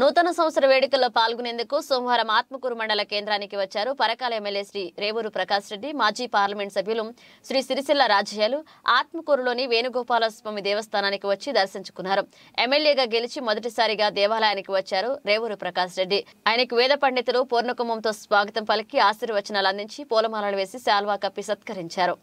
నూతన సంవత్సర వేడుకల్లో పాల్గొనేందుకు సోమవారం ఆత్మకూరు మండల కేంద్రానికి వచ్చారు పరకాల ఎమ్మెల్యే శ్రీ రేవూరు ప్రకాష్ రెడ్డి మాజీ పార్లమెంట్ సభ్యులు శ్రీ సిరిసిల్ల రాజయ్యలు ఆత్మకూరులోని వేణుగోపాల స్వామి దేవస్థానానికి వచ్చి దర్శించుకున్నారు ఎమ్మెల్యేగా గెలిచి మొదటిసారిగా దేవాలయానికి వచ్చారు రేవూరు ప్రకాష్ రెడ్డి ఆయనకు వేద పండితులు పూర్ణకుమంతో స్వాగతం పలికి ఆశీర్వచనాలు అందించి పూలమాలలు వేసి శాల్వా కప్పి సత్కరించారు